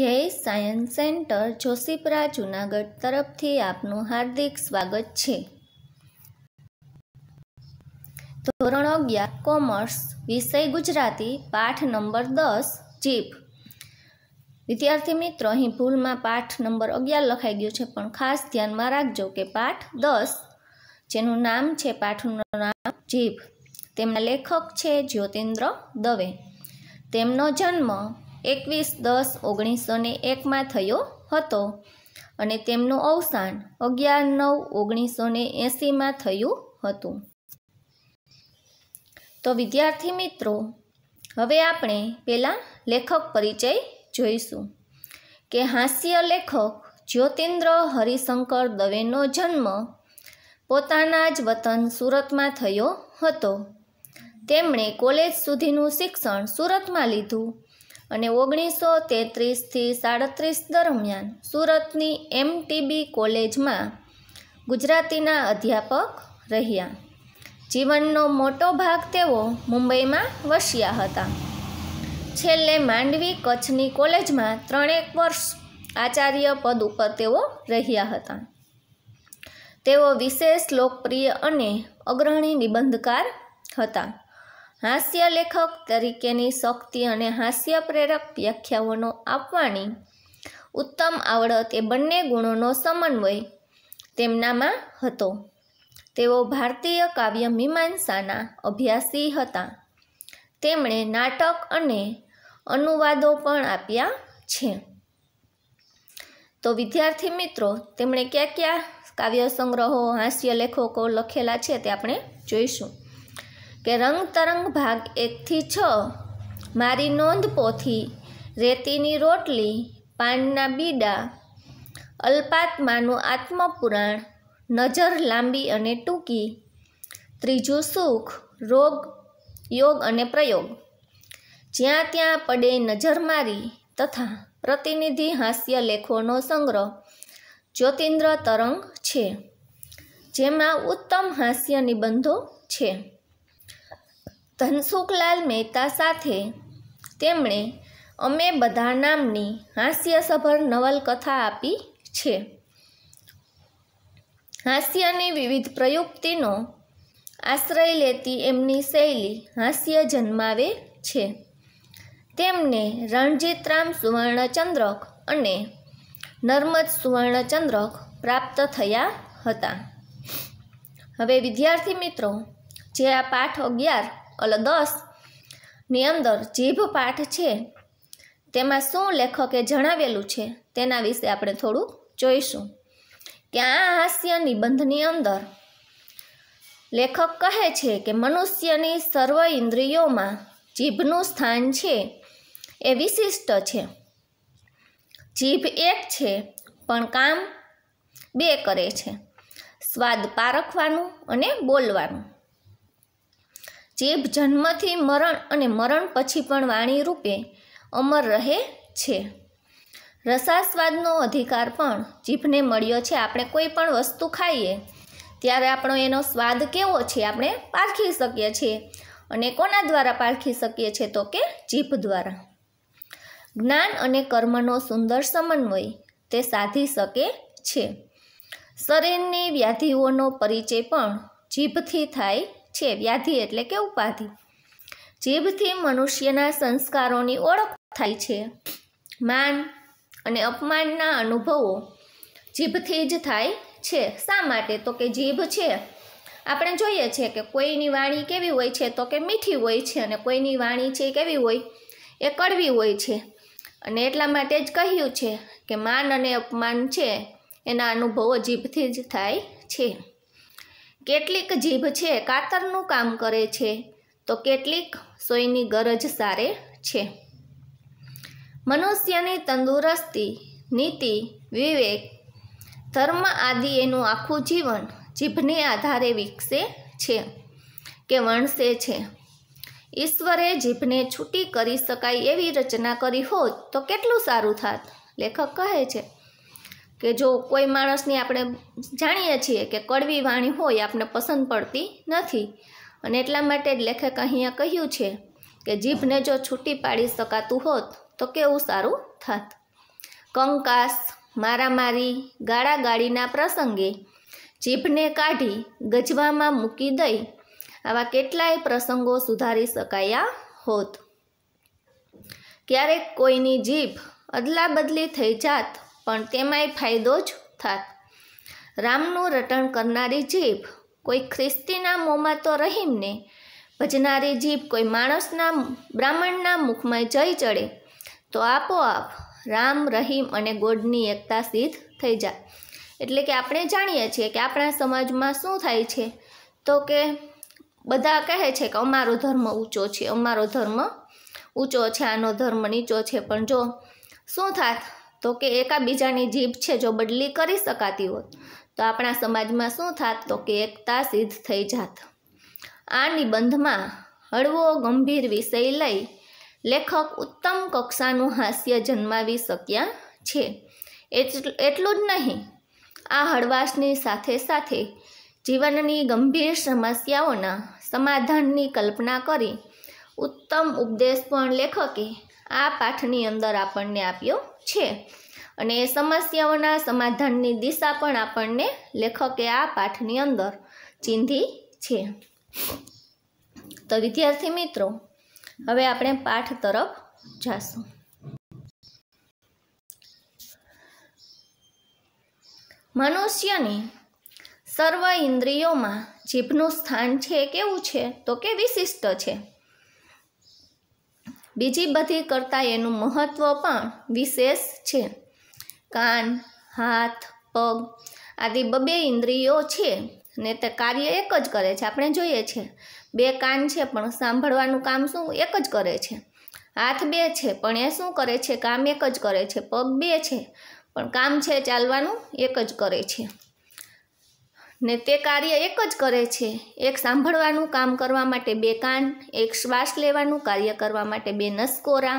ધ્યેય science centre જોશીપરા Junagadh તરફથી આપનું હાર્દિક સ્વાગત છે ધોરણ અગિયાર કોમર્સ વિષય ગુજરાતી પાઠ નંબર દસ જીપ વિદ્યાર્થી મિત્રો અહીં ભૂલમાં પાઠ નંબર અગિયાર લખાઈ ગયો છે પણ ખાસ ધ્યાનમાં રાખજો કે પાઠ દસ જેનું નામ છે પાઠનું નામ જીભ તેમના લેખક છે જ્યોતિન્દ્ર દવે તેમનો જન્મ એકવીસ દસ ઓગણીસો ને એકમાં થયો હતો અને તેમનું અવસાન અગિયાર નવ ઓગણીસો ને એંસીમાં થયું હતું તો વિદ્યાર્થી મિત્રો હવે આપણે પહેલાં લેખક પરિચય જોઈશું કે હાસ્ય લેખક જ્યોતિન્દ્ર હરિશંકર દવેનો જન્મ પોતાના જ વતન સુરતમાં થયો હતો તેમણે કોલેજ સુધીનું શિક્ષણ સુરતમાં લીધું અને ઓગણીસો તેત્રીસથી સાડત્રીસ દરમિયાન સુરતની એમટીબી કોલેજમાં ગુજરાતીના અધ્યાપક રહ્યા જીવનનો મોટો ભાગ તેઓ મુંબઈમાં વસ્યા હતા છેલ્લે માંડવી કચ્છની કોલેજમાં ત્રણેક વર્ષ આચાર્ય પદ ઉપર તેઓ રહ્યા હતા તેઓ વિશેષ લોકપ્રિય અને અગ્રણી નિબંધકાર હતા હાસ્ય લેખક તરીકેની શક્તિ અને હાસ્ય પ્રેરક વ્યાખ્યાઓનો આપવાની ઉત્તમ આવડત એ બંને ગુણોનો સમન્વય તેમનામાં હતો તેઓ ભારતીય કાવ્ય મીમાંસાના અભ્યાસી હતા તેમણે નાટક અને અનુવાદો પણ આપ્યા છે તો વિદ્યાર્થી મિત્રો તેમણે ક્યાં ક્યાં કાવ્ય સંગ્રહો હાસ્ય લેખકો લખેલા છે તે આપણે જોઈશું કે રંગતરંગ ભાગ એકથી છ મારી નોંધ પોથી રેતીની રોટલી પાનના બીડા અલ્પાત્માનું આત્મપુરાણ નજર લાંબી અને ટૂંકી ત્રીજું સુખ રોગ યોગ અને પ્રયોગ જ્યાં ત્યાં પડે નજર મારી તથા પ્રતિનિધિ હાસ્ય લેખોનો સંગ્રહ જ્યોતિન્દ્ર તરંગ છે જેમાં ઉત્તમ હાસ્ય નિબંધો છે ધનસુખલાલ મહેતા સાથે તેમણે અમે બધા નામની હાસ્યસભર નવલકથા આપી છે હાસ્યની વિવિધ પ્રયુક્તિનો આશ્રય લેતી એમની શૈલી હાસ્ય જન્માવે છે તેમને રણજીતરામ સુવર્ણચંદ્રક અને નર્મદ સુવર્ણચંદ્રક પ્રાપ્ત થયા હતા હવે વિદ્યાર્થી મિત્રો જે આ પાઠ અગિયાર એટલે દસની અંદર જીભ પાઠ છે તેમાં શું લેખકે જણાવેલું છે તેના વિશે આપણે થોડુંક જોઈશું કે આ હાસ્ય નિબંધની અંદર લેખક કહે છે કે મનુષ્યની સર્વ ઇન્દ્રિયોમાં જીભનું સ્થાન છે એ વિશિષ્ટ છે જીભ એક છે પણ કામ બે કરે છે સ્વાદ પારખવાનું અને બોલવાનું જીભ જન્મથી મરણ અને મરણ પછી પણ વાણી રૂપે અમર રહે છે રસાસ્વાદનો અધિકાર પણ જીભને મળ્યો છે આપણે કોઈ પણ વસ્તુ ખાઈએ ત્યારે આપણો એનો સ્વાદ કેવો છે આપણે પારખી શકીએ છીએ અને કોના દ્વારા પારખી શકીએ છીએ તો કે જીભ દ્વારા જ્ઞાન અને કર્મનો સુંદર સમન્વય તે સાધી શકે છે શરીરની વ્યાધિઓનો પરિચય પણ જીભથી થાય છે વ્યાધિ એટલે કે ઉપાધિ જીભથી મનુષ્યના સંસ્કારોની ઓળખ થાય છે માન અને અપમાનના અનુભવો જીભથી જ થાય છે શા માટે તો કે જીભ છે આપણે જોઈએ છે કે કોઈની વાણી કેવી હોય છે તો કે મીઠી હોય છે અને કોઈની વાણી છે કેવી હોય એ કડવી હોય છે અને એટલા માટે જ કહ્યું છે કે માન અને અપમાન છે એના અનુભવો જીભથી જ થાય છે કેટલીક જીભ છે કાતરનું કામ કરે છે તો કેટલીક સોયની ગરજ સારે છે મનુષ્યની તંદુરસ્તી નીતિ વિવેક ધર્મ આદિ એનું આખું જીવન જીભને આધારે વિકસે છે કે વણસે છે ઈશ્વરે જીભને છૂટી કરી શકાય એવી રચના કરી હોત તો કેટલું સારું થાત લેખક કહે છે કે જો કોઈ માણસની આપણે જાણીએ છીએ કે કડવી વાણી હોય આપણે પસંદ પડતી નથી અને એટલા માટે જ લેખક અહીંયા કહ્યું છે કે જીભને જો છૂટી પાડી શકાતું હોત તો કેવું સારું થત કંકાસ મારામારી ગાળાગાળીના પ્રસંગે જીભને કાઢી ગજવામાં મૂકી દઈ આવા કેટલાય પ્રસંગો સુધારી શકાયા હોત ક્યારેક કોઈની જીભ અદલાબદલી થઈ જાત પણ તેમાંય ફાયદો જ થાત રામનું રટણ કરનારી જીભ કોઈ ખ્રિસ્તીના મોંમાં તો રહીમને ભજનારી જીભ કોઈ માણસના બ્રાહ્મણના મુખમાં જઈ ચડે તો આપોઆપ રામ રહીમ અને ગોડની એકતા સિદ્ધ થઈ જાય એટલે કે આપણે જાણીએ છીએ કે આપણા સમાજમાં શું થાય છે તો કે બધા કહે છે કે અમારો ધર્મ ઊંચો છે અમારો ધર્મ ઊંચો છે આનો ધર્મ નીચો છે પણ જો શું થાત તો કે એકાબીજાની જીભ છે જો બદલી કરી શકાતી હોત તો આપણા સમાજમાં શું થાત તો કે એકતા સિદ્ધ થઈ જાત આ નિબંધમાં હળવો ગંભીર વિષય લઈ લેખક ઉત્તમ કક્ષાનું હાસ્ય જન્માવી શક્યા છે એટલું જ નહીં આ હળવાશની સાથે સાથે જીવનની ગંભીર સમસ્યાઓના સમાધાનની કલ્પના કરી ઉત્તમ ઉપદેશ પણ લેખકે આ પાઠની અંદર આપણને આપ્યો છે અને સમસ્યાઓના સમાધાનની દિશા પણ આપણને લેખકે આ પાઠની અંદર ચીંધી છે તો વિદ્યાર્થી મિત્રો હવે આપણે પાઠ તરફ જાશું મનુષ્યની સર્વ ઇન્દ્રિયોમાં જીભનું સ્થાન છે કેવું છે તો કે વિશિષ્ટ છે બીજી બધી કરતાં એનું મહત્ત્વ પણ વિશેષ છે કાન હાથ પગ આદિ બબે ઇન્દ્રિયો છે ને તે કાર્ય એક જ કરે છે આપણે જોઈએ છે બે કાન છે પણ સાંભળવાનું કામ શું એક જ કરે છે હાથ બે છે પણ એ શું કરે છે કામ એક જ કરે છે પગ બે છે પણ કામ છે ચાલવાનું એક જ કરે છે ને તે કાર્ય એક જ કરે છે એક સાંભળવાનું કામ કરવા માટે બે કાન એક શ્વાસ લેવાનું કાર્ય કરવા માટે બે નસકોરા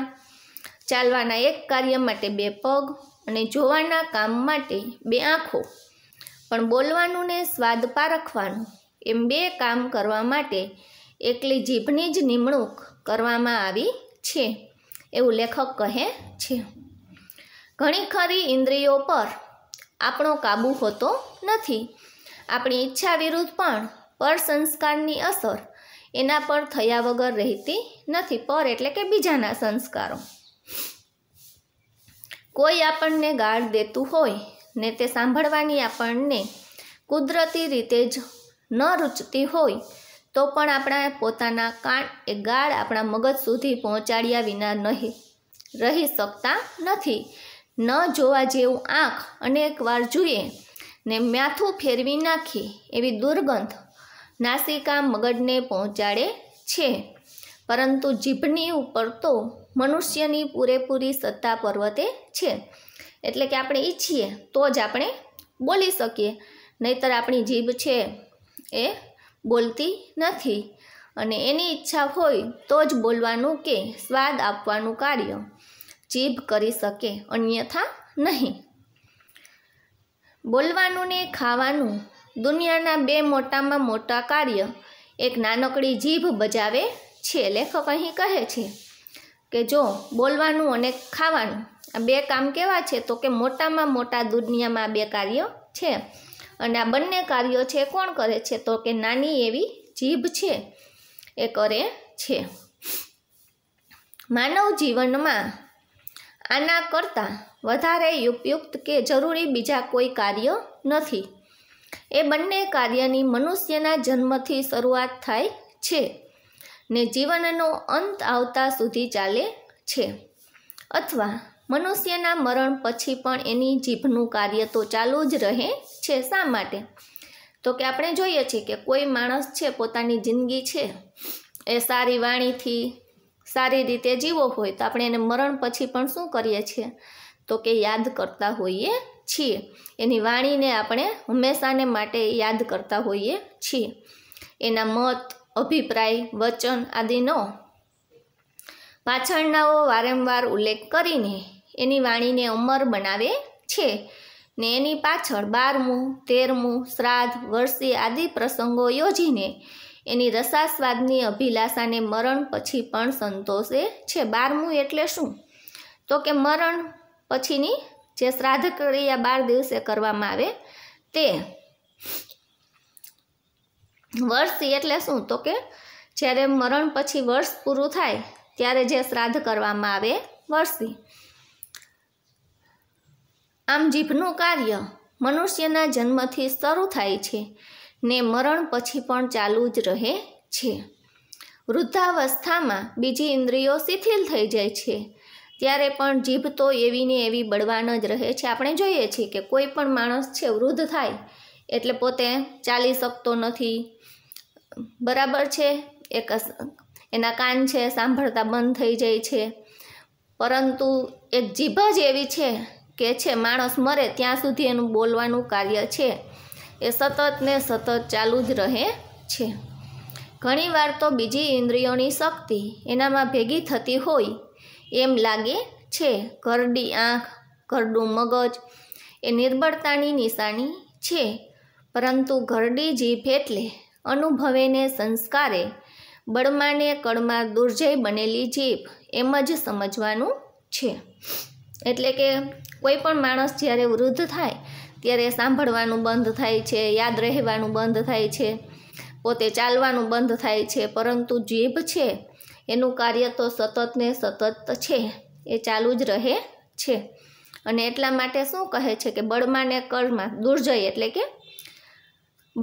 ચાલવાના એક કાર્ય માટે બે પગ અને જોવાના કામ માટે બે આંખો પણ બોલવાનું ને સ્વાદ પારખવાનું એમ બે કામ કરવા માટે એકલી જીભની જ નિમણૂક કરવામાં આવી છે એવું લેખક કહે છે ઘણી ખરી ઇન્દ્રિયો પર આપણો કાબૂ હોતો નથી આપણી ઈચ્છા વિરુદ્ધ પણ પર સંસ્કારની અસર એના પર થયા વગર રહેતી નથી પર એટલે કે બીજાના સંસ્કારો કોઈ આપણને ગાળ દેતું હોય ને તે સાંભળવાની આપણને કુદરતી રીતે જ ન રૂચતી હોય તો પણ આપણા પોતાના કાન એ ગાળ આપણા મગજ સુધી પહોંચાડ્યા વિના નહીં રહી શકતા નથી ન જોવા જેવું આંખ અનેકવાર જોઈએ ને માથું ફેરવી નાખે એવી દુર્ગંધ નાસિકા મગજને પહોંચાડે છે પરંતુ જીભની ઉપર તો મનુષ્યની પૂરેપૂરી સત્તા પર્વતે છે એટલે કે આપણે ઈચ્છીએ તો જ આપણે બોલી શકીએ નહીતર આપણી જીભ છે એ બોલતી નથી અને એની ઈચ્છા હોય તો જ બોલવાનું કે સ્વાદ આપવાનું કાર્ય જીભ કરી શકે અન્યથા નહીં બોલવાનું ને ખાવાનું દુનિયાના બે મોટામાં મોટા કાર્ય એક નાનકડી જીભ બજાવે છે લેખક અહીં કહે છે કે જો બોલવાનું અને ખાવાનું આ બે કામ કેવા છે તો કે મોટામાં મોટા દુનિયામાં બે કાર્ય છે અને આ બંને કાર્યો છે કોણ કરે છે તો કે નાની એવી જીભ છે એ કરે છે માનવ જીવનમાં આના કરતાં વધારે ઉપયુક્ત કે જરૂરી બીજા કોઈ કાર્ય નથી એ બંને કાર્યની મનુષ્યના જન્મથી શરૂઆત થાય છે ને જીવનનો અંત આવતા સુધી ચાલે છે અથવા મનુષ્યના મરણ પછી પણ એની જીભનું કાર્ય તો ચાલુ જ રહે છે શા માટે તો કે આપણે જોઈએ છીએ કે કોઈ માણસ છે પોતાની જિંદગી છે એ સારી વાણીથી સારી રીતે જીવો હોય તો આપણે એને મરણ પછી પણ શું કરીએ છીએ તો કે યાદ કરતા હોઈએ છીએ એની વાણીને આપણે હંમેશાને માટે યાદ કરતા હોઈએ છીએ એના મત અભિપ્રાય વચન આદિનો પાછળનાઓ વારંવાર ઉલ્લેખ કરીને એની વાણીને અમર બનાવે છે ને એની પાછળ બારમું તેરમું શ્રાદ્ધ વર્ષી આદિ પ્રસંગો યોજીને એની રસાસ્વાદની અભિલાષાને મરણ પછી પણ સંતોષે છે બારમું એટલે શું તો કે મરણ પછીની જે શ્રાદ્ધ ક્રિયા બાર દિવસે કરવામાં આવે તે વર્ષી એટલે શું તો કે જ્યારે મરણ પછી વર્ષ પૂરું થાય ત્યારે જે શ્રાદ્ધ કરવામાં આવે વર્ષી આમ જીભનું કાર્ય મનુષ્યના જન્મથી શરૂ થાય છે ને મરણ પછી પણ ચાલુ જ રહે છે વૃદ્ધાવસ્થામાં બીજી ઇન્દ્રિયો શિથિલ થઈ જાય છે ત્યારે પણ જીભ તો એવી ને એવી બળવાન જ રહે છે આપણે જોઈએ છીએ કે કોઈ પણ માણસ છે વૃદ્ધ થાય એટલે પોતે ચાલી શકતો નથી બરાબર છે એક એના કાન છે સાંભળતા બંધ થઈ જાય છે પરંતુ એક જીભ જ એવી છે કે છે માણસ મરે ત્યાં સુધી એનું બોલવાનું કાર્ય છે એ સતત ને સતત ચાલુ જ રહે છે ઘણીવાર તો બીજી ઇન્દ્રિયોની શક્તિ એનામાં ભેગી થતી હોય એમ લાગે છે ઘરડી આંખ ઘરડું મગજ એ નિર્બળતાની નિશાની છે પરંતુ ઘરડી જીભ એટલે અનુભવેને સંસ્કારે બળમાને કળમાં દુર્જય બનેલી જીભ એમ જ સમજવાનું છે એટલે કે કોઈ પણ માણસ જ્યારે વૃદ્ધ થાય ત્યારે સાંભળવાનું બંધ થાય છે યાદ રહેવાનું બંધ થાય છે પોતે ચાલવાનું બંધ થાય છે પરંતુ જીભ છે એનું કાર્ય તો સતત ને સતત છે એ ચાલુ જ રહે છે અને એટલા માટે શું કહે છે કે બળમાં ને કળમાં દુર્જય એટલે કે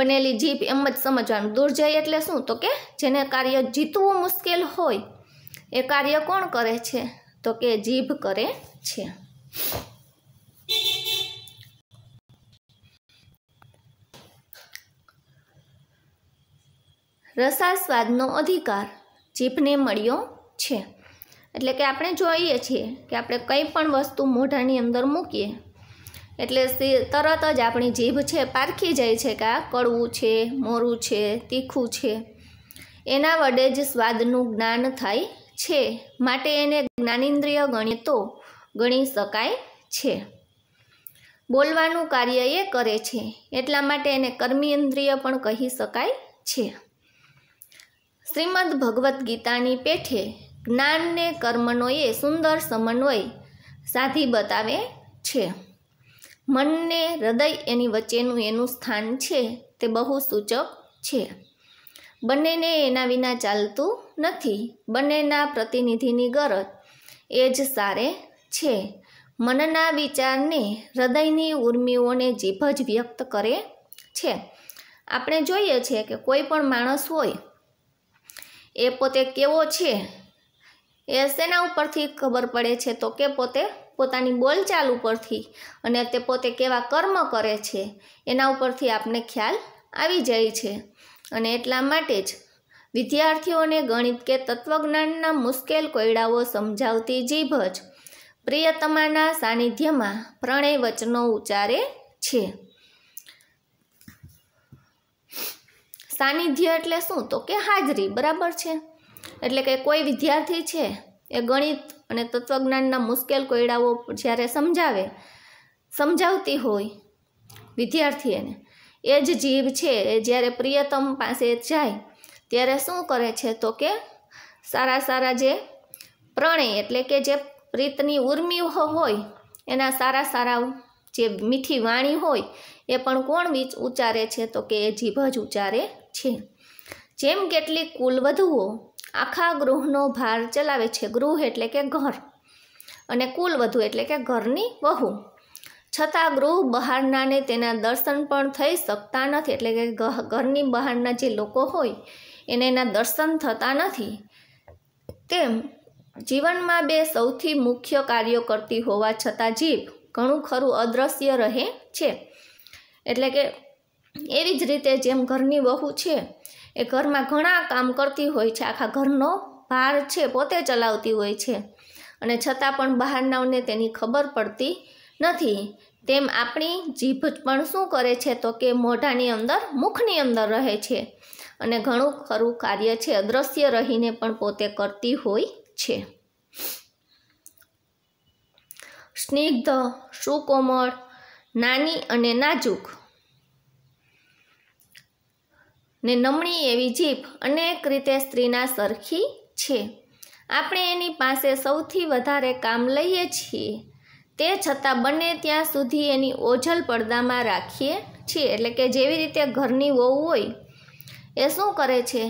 બનેલી જીભ એમ જ સમજવાનું દુર્જય એટલે શું તો કે જેને કાર્ય જીતવું મુશ્કેલ હોય એ કાર્ય કોણ કરે છે તો કે જીભ કરે છે રસાસ્વાદનો અધિકાર જીભને મળ્યો છે એટલે કે આપણે જોઈએ છીએ કે આપણે કંઈ પણ વસ્તુ મોઢાની અંદર મૂકીએ એટલે તરત જ આપણી જીભ છે પારખી જાય છે કે આ કડવું છે મોરું છે તીખું છે એના વડે જ સ્વાદનું જ્ઞાન થાય છે માટે એને જ્ઞાનેન્દ્રિય ગણીએ તો ગણી શકાય છે બોલવાનું કાર્ય એ કરે છે એટલા માટે એને કર્મેન્દ્રિય પણ કહી શકાય છે શ્રીમદ્ ભગવદ્ ગીતાની પેઠે જ્ઞાનને કર્મનો એ સુંદર સમન્વય સાધી બતાવે છે મનને હૃદય એની વચ્ચેનું એનું સ્થાન છે તે બહુ સૂચક છે બંનેને એના વિના ચાલતું નથી બંનેના પ્રતિનિધિની ગરજ એ જ સારે છે મનના વિચારને હૃદયની ઉર્મિઓને જીભ જ વ્યક્ત કરે છે આપણે જોઈએ છે કે કોઈ પણ માણસ હોય એ પોતે કેવો છે એ શેના ઉપરથી ખબર પડે છે તો કે પોતે પોતાની બોલચાલ ઉપરથી અને તે પોતે કેવા કર્મ કરે છે એના ઉપરથી આપને ખ્યાલ આવી જાય છે અને એટલા માટે જ વિદ્યાર્થીઓને ગણિત કે તત્વજ્ઞાનના મુશ્કેલ કોયડાઓ સમજાવતી જીભ જ પ્રિયતમાના સાનિધ્યમાં પ્રણય વચનો ઉચ્ચારે છે સાનિધ્ય એટલે શું તો કે હાજરી બરાબર છે એટલે કે કોઈ વિદ્યાર્થી છે એ ગણિત અને તત્વજ્ઞાનના મુશ્કેલ કોયડાઓ જ્યારે સમજાવે સમજાવતી હોય વિદ્યાર્થીએને એ જ જીભ છે એ જ્યારે પ્રિયતમ પાસે જાય ત્યારે શું કરે છે તો કે સારા સારા જે પ્રણય એટલે કે જે પ્રીતની ઉર્મી હોય એના સારા સારા જે મીઠી વાણી હોય એ પણ કોણ ઉચ્ચારે છે તો કે એ જીભ જ ઉચ્ચારે છે જેમ કેટલી કુલ વધુઓ આખા ગૃહનો ભાર ચલાવે છે ગૃહ એટલે કે ઘર અને કુલ વધુ એટલે કે ઘરની વહુ છતાં ગૃહ બહારનાને તેના દર્શન પણ થઈ શકતા નથી એટલે કે ઘરની બહારના જે લોકો હોય એને એના દર્શન થતા નથી તેમ જીવનમાં બે સૌથી મુખ્ય કાર્યો કરતી હોવા છતાં જીભ ઘણું ખરું અદ્રશ્ય રહે છે એટલે કે એવી જ રીતે જેમ ઘરની બહુ છે એ ઘરમાં ઘણા કામ કરતી હોય છે આખા ઘરનો ભાર છે પોતે ચલાવતી હોય છે અને છતાં પણ બહારનાઓને તેની ખબર પડતી નથી તેમ આપણી જીભ પણ શું કરે છે તો કે મોઢાની અંદર મુખની અંદર રહે છે અને ઘણું ખરું કાર્ય છે અદ્રશ્ય રહીને પણ પોતે કરતી હોય છે સ્નિગ્ધ સુકોમળ નાની અને નાજુક ને નમણી એવી જીભ અનેક રીતે સ્ત્રીના સરખી છે આપણે એની પાસે સૌથી વધારે કામ લઈએ છીએ તે છતાં બને ત્યાં સુધી એની ઓઝલ પડદામાં રાખીએ છીએ એટલે કે જેવી રીતે ઘરની વહુ હોય એ શું કરે છે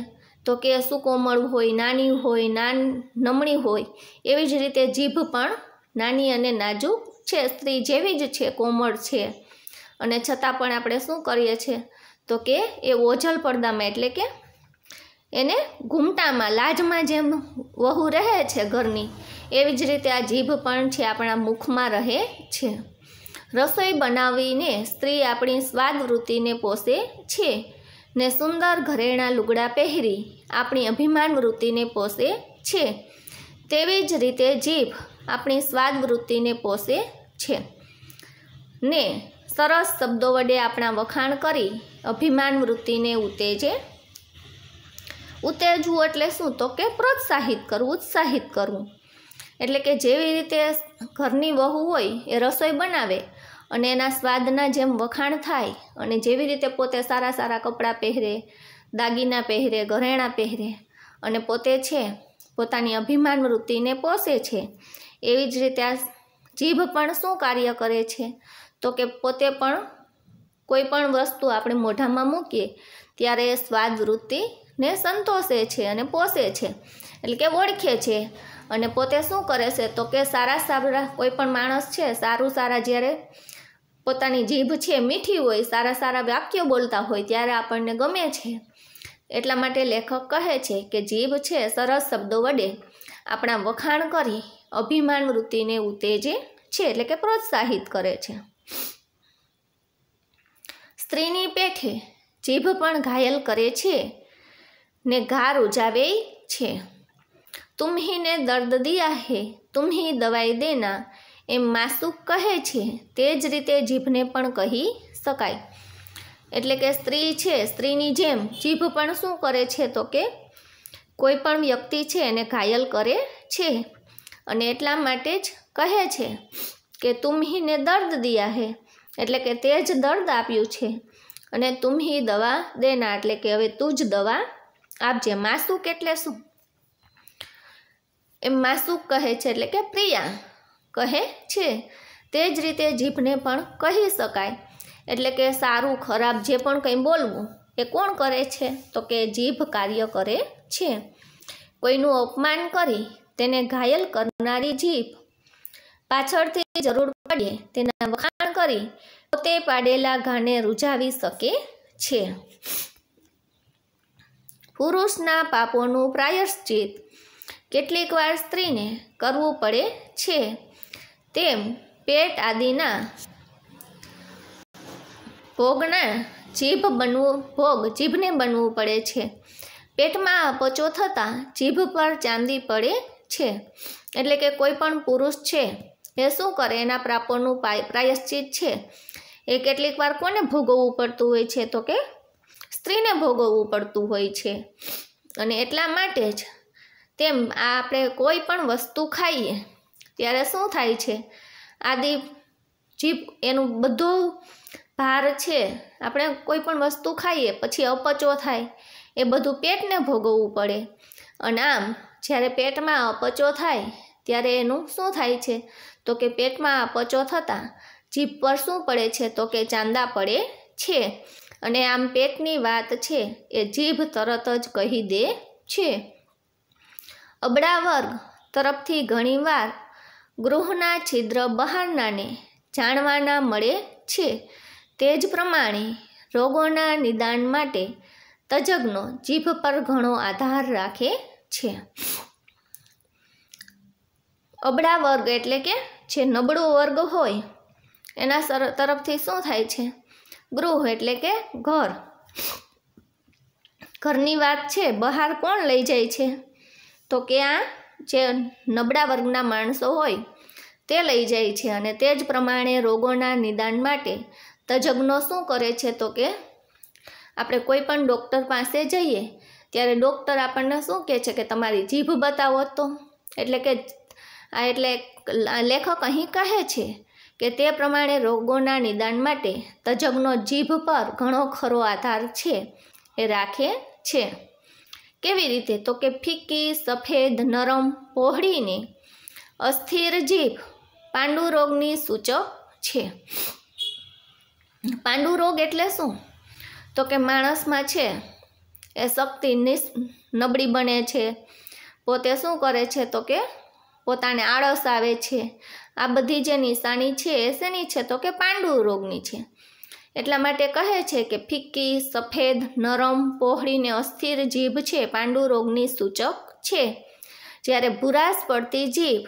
તો કે સુકોમળ હોય નાની હોય નાન નમણી હોય એવી જ રીતે જીભ પણ નાની અને નાજુક છે સ્ત્રી જેવી જ છે કોમળ છે અને છતાં પણ આપણે શું કરીએ છીએ તો કે એ ઓજલ પડદામાં એટલે કે એને ઘૂમટામાં લાજમાં જેમ વહુ રહે છે ઘરની એવી જ રીતે આ જીભ પણ છે આપણા મુખમાં રહે છે રસોઈ બનાવીને સ્ત્રી આપણી સ્વાદ વૃત્તિને પોષે છે ને સુંદર ઘરેણા લુગડા પહેરી આપણી અભિમાન વૃત્તિને પોષે છે તેવી જ રીતે જીભ આપણી સ્વાદ વૃત્તિને પોષે છે ને સરસ શબ્દો વડે આપણા વખાણ કરી અભિમાન વૃત્તિને ઉત્તેજે ઉત્તેજવું એટલે શું તો કે પ્રોત્સાહિત કરવું ઉત્સાહિત કરવું એટલે કે જેવી રીતે ઘરની વહુ હોય એ રસોઈ બનાવે અને એના સ્વાદના જેમ વખાણ થાય અને જેવી રીતે પોતે સારા સારા કપડાં પહેરે દાગીના પહેરે ઘરેણાં પહેરે અને પોતે છે પોતાની અભિમાન વૃત્તિને પોષે છે એવી જ રીતે આ જીભ પણ શું કાર્ય કરે છે તો કે પોતે પણ કોઈ પણ વસ્તુ આપણે મોઢામાં મૂકીએ ત્યારે એ સ્વાદ વૃત્તિને સંતોષે છે અને પોષે છે એટલે કે ઓળખે છે અને પોતે શું કરે છે તો કે સારા સારા કોઈ પણ માણસ છે સારું સારા જ્યારે પોતાની જીભ છે મીઠી હોય સારા સારા વાક્યો બોલતા હોય ત્યારે આપણને ગમે છે એટલા માટે લેખક કહે છે કે જીભ છે સરસ શબ્દો વડે આપણા વખાણ કરી અભિમાન વૃત્તિને ઉત્તેજે છે એટલે કે પ્રોત્સાહિત કરે છે સ્ત્રીની પેઠે જીભ પણ ઘાયલ કરે છે ને ગાર ઉજાવે છે તુમ્હીને દર્દ દિયા હે તુમ્હી દવાઈ દેના એમ માસુક કહે છે તે જ રીતે જીભને પણ કહી શકાય એટલે કે સ્ત્રી છે સ્ત્રીની જેમ જીભ પણ શું કરે છે તો કે કોઈ પણ વ્યક્તિ છે એને ઘાયલ કરે છે અને એટલા માટે જ કહે છે કે તુમ દર્દ દિયા હે એટલે કે તે જ દર્દ આપ્યું છે અને તુમ્હી દવા દેના એટલે કે હવે તું જ દવા આપજે માસુક એટલે શું એમ માસુક કહે છે એટલે કે પ્રિયા કહે છે તે જ રીતે જીભને પણ કહી શકાય એટલે કે સારું ખરાબ જે પણ કંઈ બોલવું એ કોણ કરે છે તો કે જીભ કાર્ય કરે છે કોઈનું અપમાન કરી તેને ઘાયલ કરનારી જીભ પાછળથી જરૂર પડે તેના વખાણ કરી પોતે પાડેલા ઘાને રૂઝાવી શકે છે પુરુષના પાપોનું પ્રાયશ્ચિત કેટલીકવાર સ્ત્રીને કરવું પડે છે તેમ પેટ આદિના ભોગના જીભ બનવું ભોગ જીભને બનવું પડે છે પેટમાં અપચો થતાં જીભ પર ચાંદી પડે છે એટલે કે કોઈ પણ પુરુષ છે એ શું કરે એના પ્રાપોનું પ્રાયશ્ચિત છે એ કેટલીક વાર કોને ભોગવવું પડતું હોય છે તો કે સ્ત્રીને ભોગવવું પડતું હોય છે અને એટલા માટે જ તેમ આ આપણે કોઈ પણ વસ્તુ ખાઈએ ત્યારે શું થાય છે આદિ જીભ એનું બધો ભાર છે આપણે કોઈ પણ વસ્તુ ખાઈએ પછી અપચો થાય એ બધું પેટને ભોગવવું પડે અને આમ જ્યારે પેટમાં અપચો થાય ત્યારે એનું શું થાય છે તો કે પેટમાં પચો થતાં જીભ પર શું પડે છે તો કે ચાંદા પડે છે અને આમ પેટની વાત છે એ જીભ તરત જ કહી દે છે અબડા વર્ગ તરફથી ઘણીવાર ગૃહના છિદ્ર બહારનાને જાણવાના મળે છે તે જ પ્રમાણે રોગોના નિદાન માટે તજજ્ઞો જીભ પર ઘણો આધાર રાખે છે અબડા વર્ગ એટલે કે જે નબળો વર્ગ હોય એના તરફથી શું થાય છે ગૃહ એટલે કે ઘર ઘરની વાત છે બહાર કોણ લઈ જાય છે તો કે આ જે નબળા વર્ગના માણસો હોય તે લઈ જાય છે અને તે જ પ્રમાણે રોગોના નિદાન માટે તજજ્ઞો શું કરે છે તો કે આપણે કોઈ પણ ડૉક્ટર પાસે જઈએ ત્યારે ડૉક્ટર આપણને શું કહે છે કે તમારી જીભ બતાવો તો એટલે કે આ એટલે લેખક અહીં કહે છે કે તે પ્રમાણે રોગોના નિદાન માટે તજજ્ઞો જીભ પર ઘણો ખરો આધાર છે એ રાખે છે કેવી રીતે તો કે ફીકી સફેદ નરમ પહોળીની અસ્થિર જીભ પાંડુરોગની સૂચક છે પાંડુરોગ એટલે શું તો કે માણસમાં છે એ શક્તિ નિસ નબળી બને છે પોતે શું કરે છે તો કે પોતાને આળસ આવે છે આ બધી જે નિશાની છે એ શેની છે તો કે પાંડુ રોગની છે એટલા માટે કહે છે કે ફિક્કી સફેદ નરમ પહોળી ને અસ્થિર જીભ છે પાંડુ રોગની સૂચક છે જ્યારે ભૂરાશ પડતી જીભ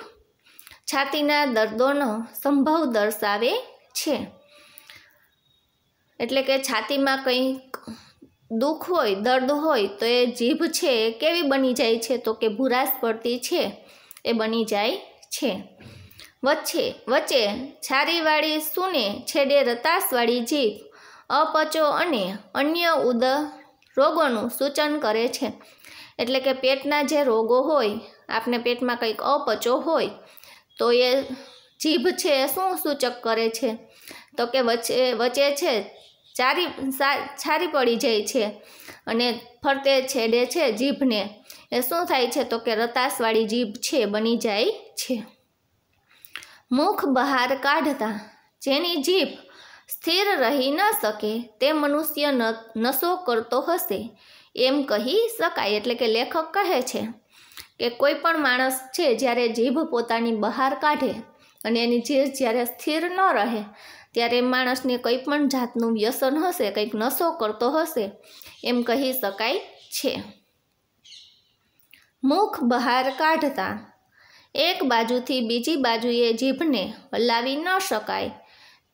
છાતીના દર્દોનો સંભવ દર્શાવે છે એટલે કે છાતીમાં કંઈક દુઃખ હોય દર્દ હોય તો એ જીભ છે કેવી બની જાય છે તો કે ભૂરાશ પડતી છે એ બની જાય છે વચ્ચે વચ્ચે છારીવાળી સુને છેડે રતાશવાળી જીભ અપચો અને અન્ય ઉદ રોગોનું સૂચન કરે છે એટલે કે પેટના જે રોગો હોય આપને પેટમાં કંઈક અપચો હોય તો એ જીભ છે શું સૂચક કરે છે તો કે વચ્ચે વચ્ચે છે ચારી છારી પડી જાય છે અને ફરતે છેડે છે જીભને એ શું થાય છે તો કે રતાસવાળી જીભ છે બની જાય છે મુખ બહાર કાઢતા જેની જીભ સ્થિર રહી ન શકે તે મનુષ્ય નશો કરતો હશે એમ કહી શકાય એટલે કે લેખક કહે છે કે કોઈ પણ માણસ છે જ્યારે જીભ પોતાની બહાર કાઢે અને એની જીભ જ્યારે સ્થિર ન રહે ત્યારે માણસને કંઈ પણ જાતનું વ્યસન હશે કંઈક નશો કરતો હશે એમ કહી શકાય છે મુખ બહાર કાઢતા એક બાજુથી બીજી બાજુએ જીભને હલાવી ન શકાય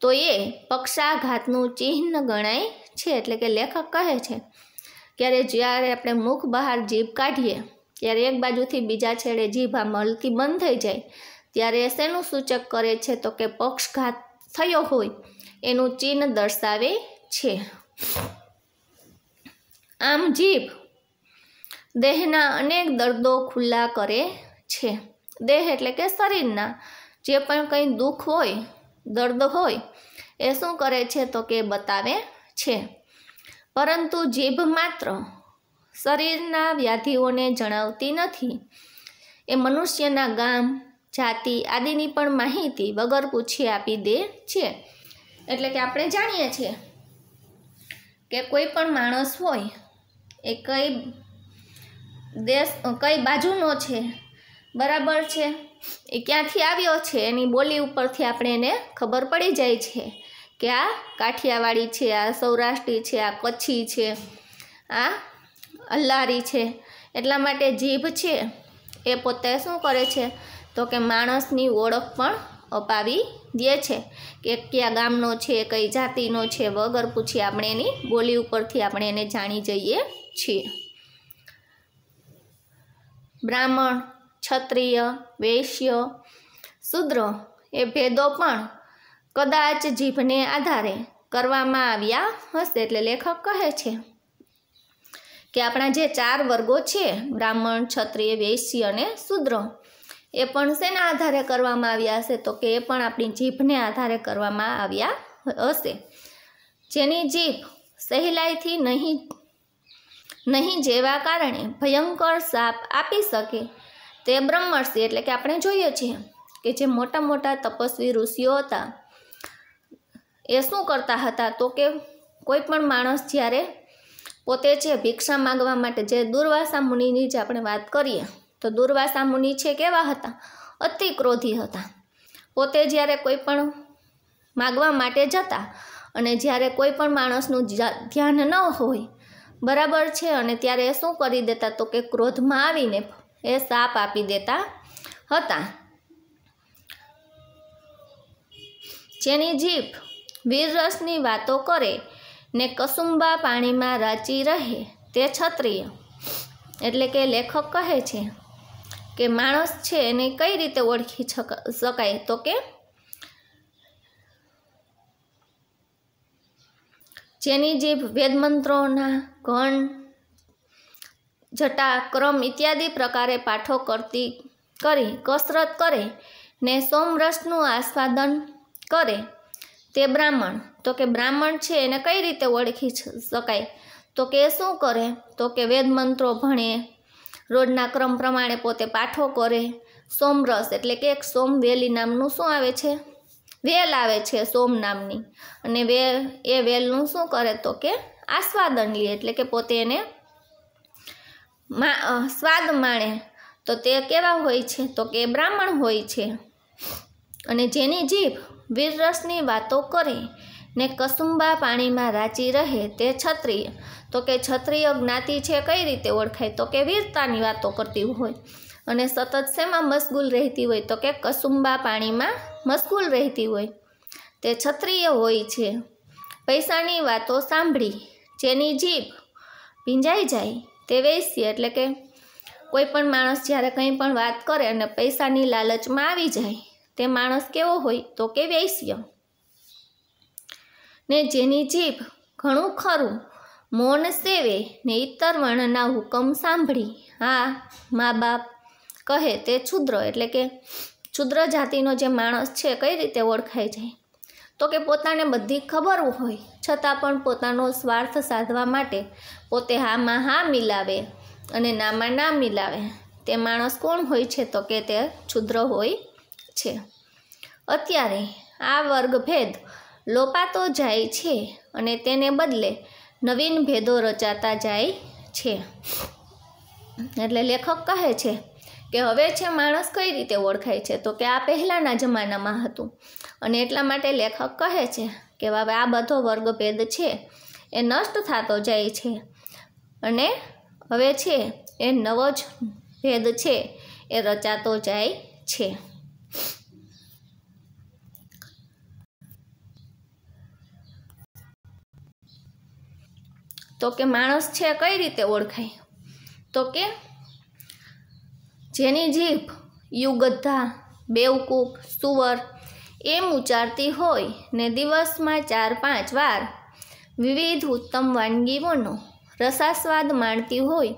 તો એ પક્ષાઘાતનું ચિહ્ન ગણાય છે એટલે કે લેખક કહે છે ત્યારે જ્યારે આપણે મુખ બહાર જીભ કાઢીએ ત્યારે એક બાજુથી બીજા છેડે જીભ આમ હલકી બંધ થઈ જાય ત્યારે શેનું સૂચક કરે છે તો કે પક્ષઘાત થયો હોય એનું ચિહ્ન દર્શાવે છે આમ જીભ દેહના અનેક દર્દો ખુલ્લા કરે છે દેહ એટલે કે શરીરના જે પણ કંઈ દુઃખ હોય દર્દ હોય એ શું કરે છે તો કે બતાવે છે પરંતુ જીભ માત્ર શરીરના વ્યાધિઓને જણાવતી નથી એ મનુષ્યના ગામ જાતિ આદિની પણ માહિતી વગર પૂછી આપી દે છે એટલે કે આપણે જાણીએ છીએ કે કોઈ પણ માણસ હોય એ કઈ દેશ કઈ બાજુનો છે બરાબર છે એ ક્યાંથી આવ્યો છે એની બોલી ઉપરથી આપણે એને ખબર પડી જાય છે કે આ કાઠિયાવાડી છે આ સૌરાષ્ટ્રી છે આ કચ્છી છે આ અલ્લારી છે એટલા માટે જીભ છે એ પોતે શું કરે છે તો કે માણસની ઓળખ પણ અપાવી દે છે કે કયા ગામનો છે કઈ જાતિનો છે વગર પૂછી આપણે એની બોલી ઉપરથી આપણે એને જાણી જઈએ છીએ બ્રાહ્મણ ક્ષત્રિય વૈશ્ય શુદ્ર એ ભેદો પણ કદાચ જીભને આધારે કરવામાં આવ્યા હશે એટલે લેખક કહે છે કે આપણા જે ચાર વર્ગો છે બ્રાહ્મણ ક્ષત્રિય વૈશ્ય અને શુદ્ર એ પણ શેના આધારે કરવામાં આવ્યા હશે તો કે એ પણ આપણી જીભને આધારે કરવામાં આવ્યા હશે જેની જીભ સહેલાઈથી નહીં નહીં જેવા કારણે ભયંકર સાપ આપી શકે તે બ્રહ્મર્ષિ એટલે કે આપણે જોઈએ છીએ કે જે મોટા મોટા તપસ્વી ઋષિઓ હતા એ શું કરતા હતા તો કે કોઈ પણ માણસ જ્યારે પોતે જે ભિક્ષા માગવા માટે જે દુર્વાસા મુનિની જ આપણે વાત કરીએ તો દુર્વાસા મુનિ છે કેવા હતા અતિ ક્રોધી હતા પોતે જ્યારે કોઈ પણ માગવા માટે જતા અને જ્યારે કોઈ પણ માણસનું ધ્યાન ન હોય બરાબર છે અને ત્યારે એ શું કરી દેતા તો કે ક્રોધમાં આવીને એ સાપ આપી દેતા હતા જેની જીભ વીરરસની વાતો કરે ને કસુંબા પાણીમાં રાચી રહે તે ક્ષત્રિય એટલે કે લેખક કહે છે કે માણસ છે એને કઈ રીતે ઓળખી શકાય તો કે જેની જીભ વેદમંત્રોના ઘણ જટા ક્રમ ઇત્યાદિ પ્રકારે પાઠો કરતી કરી કસરત કરે ને સોમરસનું આસ્વાદન કરે તે બ્રાહ્મણ તો કે બ્રાહ્મણ છે એને કઈ રીતે ઓળખી શકાય તો કે શું કરે તો કે વેદમંત્રો ભણે રોજના ક્રમ પ્રમાણે પોતે પાઠો કરે સોમરસ એટલે કે એક સોમ વેલી નામનું શું આવે છે વેલ આવે છે સોમ નામની અને વે એ વેલનું શું કરે તો કે આસ્વાદન લે એટલે કે પોતે એને સ્વાદ માણે તો તે કેવા હોય છે તો કે બ્રાહ્મણ હોય છે અને જેની જીભ વીરરસની વાતો કરે ને કસુંબા પાણીમાં રાચી રહે તે ક્ષત્રિય તો કે ક્ષત્રિય જ્ઞાતિ છે કઈ રીતે ઓળખાય તો કે વીરતાની વાતો કરતી હોય અને સતત શેમાં મશગુલ રહેતી હોય તો કે કસુંબા પાણીમાં મશગુલ રહેતી હોય તે ક્ષત્રિય હોય છે પૈસાની વાતો સાંભળી જેની જીભ ભીંજાઈ જાય તે વૈશ્ય એટલે કે કોઈ પણ માણસ જ્યારે કંઈ પણ વાત કરે અને પૈસાની લાલચમાં આવી જાય તે માણસ કેવો હોય તો કે વૈશ્ય ને જેની જીભ ઘણું ખરું મૌન સેવે ને ઇતર વર્ણના હુકમ સાંભળી હા મા બાપ કહે તે ક્ષુદ્ર એટલે કે છુદ્ર જાતિનો જે માણસ છે કઈ રીતે ઓળખાય જાય તો કે પોતાને બધી ખબર હોય છતાં પણ પોતાનો સ્વાર્થ સાધવા માટે પોતે હામાં હા મિલાવે અને નામાં ના મિલાવે તે માણસ કોણ હોય છે તો કે તે છુદ્ર હોય છે અત્યારે આ વર્ગભેદ લોપાતો જાય છે અને તેને બદલે નવીન ભેદો રચાતા જાય છે એટલે લેખક કહે છે કે હવે છે માણસ કઈ રીતે ઓળખાય છે તો કે આ પહેલાંના જમાનામાં હતું અને એટલા માટે લેખક કહે છે કે હવે આ બધો વર્ગભેદ છે એ નષ્ટ થતો જાય છે અને હવે છે એ નવો જ ભેદ છે એ રચાતો જાય છે તો કે માણસ છે કઈ રીતે ઓળખાય તો કે જેની જીભ યુગધા બેવકૂફ સુવર એમ ઉચ્ચારતી હોય ને દિવસમાં ચાર પાંચ વાર વિવિધ ઉત્તમ વાનગીઓનો રસાસ્વાદ માણતી હોય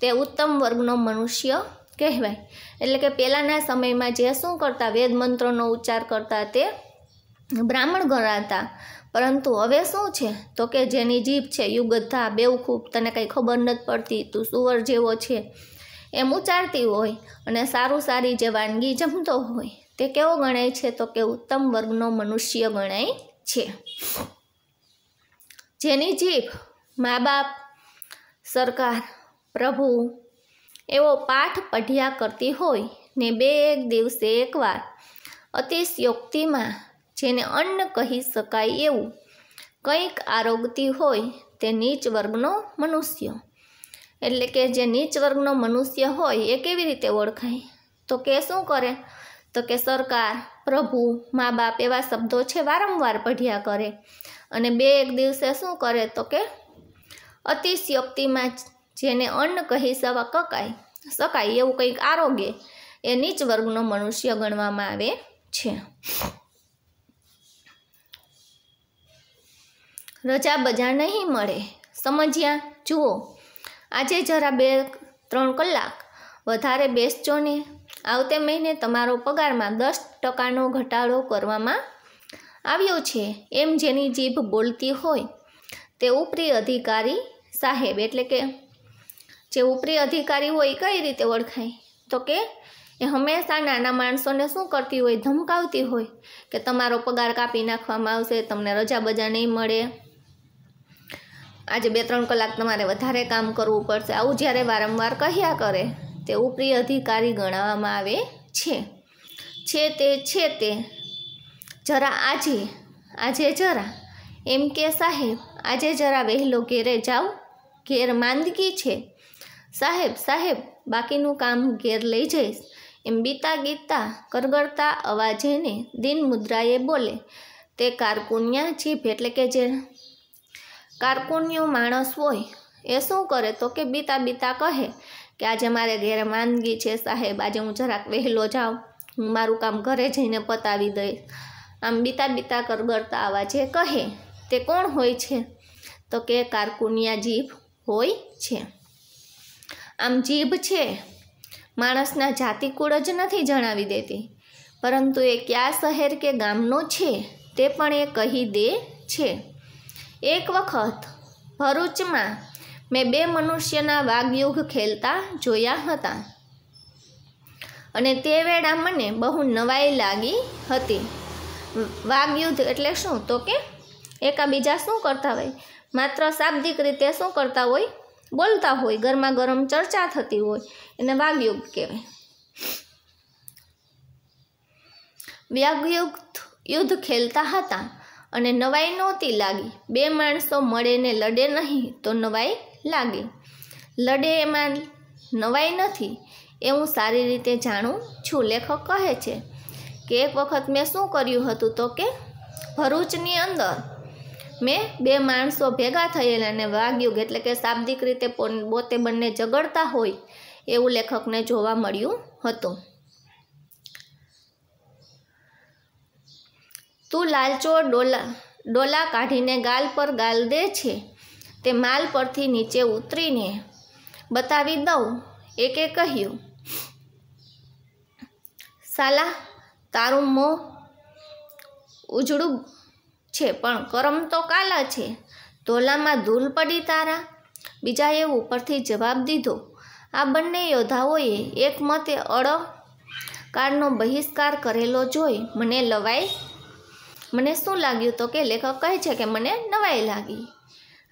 તે ઉત્તમ વર્ગનો મનુષ્ય કહેવાય એટલે કે પહેલાંના સમયમાં જે શું કરતા વેદ મંત્રોનો ઉચ્ચાર કરતા તે બ્રાહ્મણ ગણાતા પરંતુ હવે શું છે તો કે જેની જીભ છે યુગધા બેવખૂબ તને કંઈ ખબર નથી પડતી તું સુવર જેવો છે એમ ઉચ્ચારતી હોય અને સારું સારી જે વાનગી જમતો હોય તે કેવો ગણાય છે તો કે ઉત્તમ વર્ગનો મનુષ્ય ગણાય છે જેની જીભ મા બાપ સરકાર પ્રભુ એવો પાઠ પઢ્યા કરતી હોય ને બે એક દિવસે એકવાર અતિશયોક્તિમાં જેને અન્ન કહી શકાય એવું કંઈક આરોગતી હોય તે નીચ વર્ગનો મનુષ્ય એટલે કે જે નીચ વર્ગનો મનુષ્ય હોય એ કેવી રીતે ઓળખાય તો કે શું કરે તો કે સરકાર પ્રભુ મા બાપ એવા શબ્દો છે વારંવાર પઢ્યા કરે અને બે એક દિવસે શું કરે તો કે અતિશયોક્તિમાં જેને અન્ન કહી શકાય શકાય એવું કંઈક આરોગ્ય એ નીચ વર્ગનો મનુષ્ય ગણવામાં આવે છે રજા બજાર નહીં મળે સમજ્યા જુઓ આજે જરા બે ત્રણ કલાક વધારે બેસજો ને આવતે મહિને તમારો પગારમાં દસ ટકાનો ઘટાડો કરવામાં આવ્યો છે એમ જેની જીભ બોલતી હોય તે ઉપરી અધિકારી સાહેબ એટલે કે જે ઉપરી અધિકારી હોય કઈ રીતે ઓળખાય તો કે એ હંમેશા નાના માણસોને શું કરતી હોય ધમકાવતી હોય કે તમારો પગાર કાપી નાખવામાં આવશે તમને રજા બજા નહીં મળે આજે બે ત્રણ કલાક તમારે વધારે કામ કરવું પડશે આવું જ્યારે વારંવાર કહ્યા કરે તે ઉપરી અધિકારી ગણાવવામાં આવે છે છે તે છે તે જરા આજે આજે જરા એમ કે સાહેબ આજે જરા વહેલો ઘેરે જાઓ ઘેર માંદગી છે સાહેબ સાહેબ બાકીનું કામ ઘેર લઈ જઈશ એમ બીતા ગીતા કરગડતા અવાજેને દિન મુદ્રાએ બોલે તે કારકુન્યા જીભ એટલે કે જે કારકુન્યો માણસ હોય એ શું કરે તો કે બીતા બીતા કહે કે આજે મારે ઘેરે માંદગી છે સાહેબ આજે હું જરાક વહેલો જાઉં હું મારું કામ ઘરે જઈને પતાવી દઈશ આમ બીતા બીતા કરગરતા આવા જે કહે તે કોણ હોય છે તો કે કારકુનિયા જીભ હોય છે આમ જીભ છે માણસના જાતિકુળ જ નથી જણાવી દેતી પરંતુ એ કયા શહેર કે ગામનો છે તે પણ એ કહી દે છે એક વખત ભરૂચમાં મેં બે મનુષ્યના વાઘયુગ ખેલતા જોયા હતા અને તે વેળા મને બહુ નવાઈ લાગી હતી વાઘયુદ્ધ એટલે શું તો કે એકાબીજા શું કરતા હોય માત્ર શાબ્દિક રીતે શું કરતા હોય બોલતા હોય ગરમા ગરમ ચર્ચા થતી હોય એને વાઘયુગ કહેવાય વ્યાગયુગ યુદ્ધ ખેલતા હતા અને નવાઈ નહોતી લાગી બે માણસો મળે ને લડે નહીં તો નવાઈ લાગે લડે એમાં નવાઈ નથી એ હું સારી રીતે જાણું છું લેખક કહે છે કે એક વખત મેં શું કર્યું હતું તો કે ભરૂચની અંદર મેં બે માણસો ભેગા થયેલા અને વાગ્યું એટલે કે શાબ્દિક રીતે પોતે બંને ઝઘડતા હોય એવું લેખકને જોવા મળ્યું હતું તું લાલચો ડોલા ડોલા કાઢીને ગાલ પર ગાલ દે છે તે માલ પરથી નીચે ઉતરીને બતાવી દઉં એકે કહ્યું સાલા તારું મોં ઉજળું છે પણ કરમ તો કાલા છે ધોલામાં ધૂલ પડી તારા બીજાએ ઉપરથી જવાબ દીધો આ બંને યોદ્ધાઓએ એકમતે અડ અડકારનો બહિષ્કાર કરેલો જોઈ મને લવાઈ મને શું લાગ્યું તો કે લેખક કહે છે કે મને નવાઈ લાગી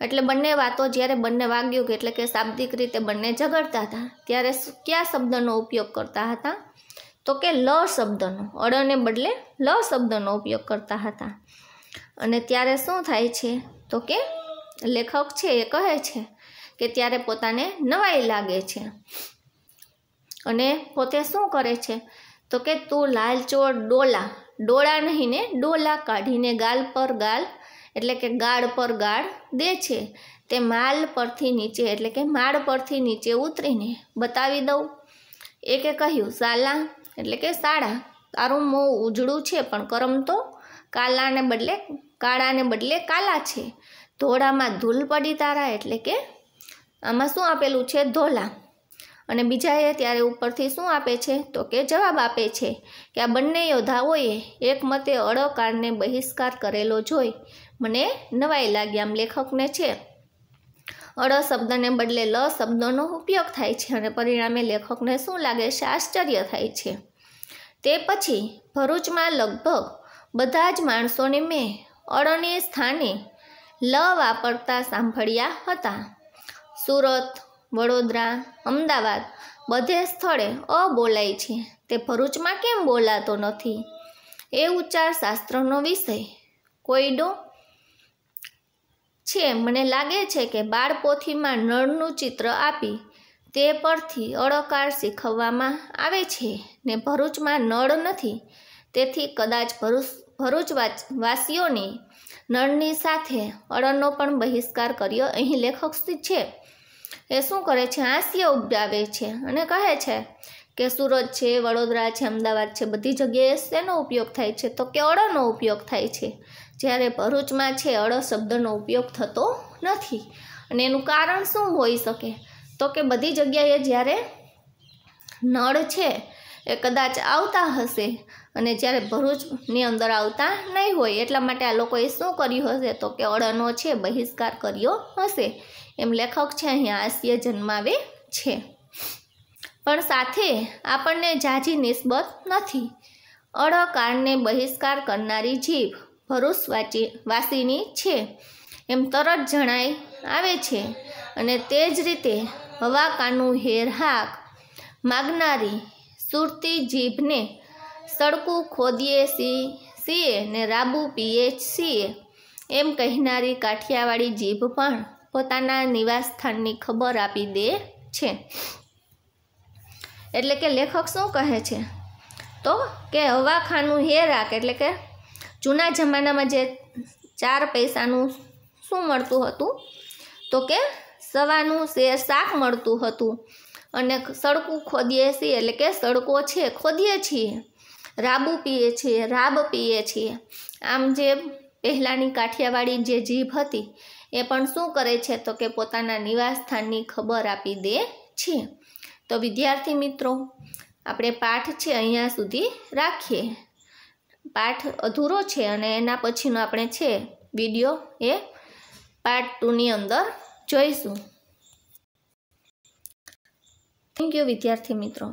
એટલે બંને વાતો જ્યારે બંને વાગ્યું કે એટલે કે શાબ્દિક રીતે બંને ઝઘડતા હતા ત્યારે કયા શબ્દનો ઉપયોગ કરતા હતા તો કે લ શબ્દનો અડને બદલે લ શબ્દનો ઉપયોગ કરતા હતા અને ત્યારે શું થાય છે તો કે લેખક છે એ કહે છે કે ત્યારે પોતાને નવાઈ લાગે છે અને પોતે શું કરે છે તો કે તું લાલચોળ ડોલા ડોળા નહીં ને ડોલા કાઢીને ગાલ પર ગાલ એટલે કે ગાળ પર ગાળ દે છે તે માલ પરથી નીચે એટલે કે માળ પરથી નીચે ઉતરીને બતાવી દઉં એકે કહ્યું સાલા એટલે કે સાળા તારું મોં ઉજળું છે પણ કરમ તો કાલાને બદલે કાળાને બદલે કાલા છે ધોળામાં ધૂલ પડી તારા એટલે કે આમાં શું આપેલું છે ધોલા અને બીજાએ ત્યારે ઉપરથી શું આપે છે તો કે જવાબ આપે છે કે આ બંને યોદ્ધાઓએ એકમતે અળકારને બહિષ્કાર કરેલો જોઈ મને નવાઈ લાગી આમ લેખકને છે અળ શબ્દને બદલે લ શબ્દનો ઉપયોગ થાય છે અને પરિણામે લેખકને શું લાગે છે આશ્ચર્ય થાય છે તે પછી ભરૂચમાં લગભગ બધા જ માણસોને મેં અળને સ્થાને લ વાપરતા સાંભળ્યા હતા સુરત વડોદરા અમદાવાદ બધે સ્થળે અ બોલાય છે તે ભરૂચમાં કેમ બોલાતો નથી એ ઉચ્ચાર શાસ્ત્રનો વિષય કોઈડો છે મને લાગે છે કે બાળપોથીમાં નળનું ચિત્ર આપી તે પરથી અળકાર શીખવવામાં આવે છે ને ભરૂચમાં નળ નથી તેથી કદાચ ભરૂચ ભરૂચ વાસીઓની નળની સાથે અળનો પણ બહિષ્કાર કર્યો અહીં લેખક છે એ શું કરે છે હાસ્ય ઉપજાવે છે અને કહે છે કે સુરત છે વડોદરા છે અમદાવાદ છે બધી જગ્યાએ શેનો ઉપયોગ થાય છે તો કે અળનો ઉપયોગ થાય છે જ્યારે ભરૂચમાં છે અળ શબ્દનો ઉપયોગ થતો નથી અને એનું કારણ શું હોઈ શકે તો કે બધી જગ્યાએ જ્યારે નળ છે એ કદાચ આવતા હશે અને જ્યારે ભરૂચની અંદર આવતા નહીં હોય એટલા માટે આ લોકોએ શું કર્યું હશે તો કે અળનો છે બહિષ્કાર કર્યો હશે એમ લેખક છે અહીંયા હાસ્ય જન્માવે છે પણ સાથે આપણને જાજી નિસ્બત નથી અળકારને બહિષ્કાર કરનારી જીભ ભરૂસ વાચી વાસીની છે એમ તરત જણાઈ આવે છે અને તે જ રીતે હવાકાનું હેરહાક માગનારી સુરતી જીભને સડકું ખોદીએ સી સીએ ને રાબુ પીએ સીએ એમ કહેનારી કાઠિયાવાડી જીભ પણ પોતાના નિવાસસ્થાનની ખબર આપી દે છે એટલે કે લેખક શું કહે છે તો કે હવાખાનું હેરાક એટલે કે જૂના જમાનામાં જે ચાર પૈસાનું શું મળતું હતું તો કે સવાનું શેર શાક મળતું હતું અને સડકું ખોદીએ છીએ એટલે કે સડકો છે ખોદીએ છીએ રાબુ પીએ છીએ રાબ પીએ છીએ આમ જે પહેલાંની કાઠિયાવાડી જે જીભ હતી એ પણ શું કરે છે તો કે પોતાના નિવાસસ્થાનની ખબર આપી દે છે તો વિદ્યાર્થી મિત્રો આપણે પાઠ છે અહીંયા સુધી રાખીએ પાઠ અધૂરો છે અને એના પછીનો આપણે છે વિડીયો એ પાર્ટ ટુની અંદર જોઈશું થેન્ક યુ વિદ્યાર્થી મિત્રો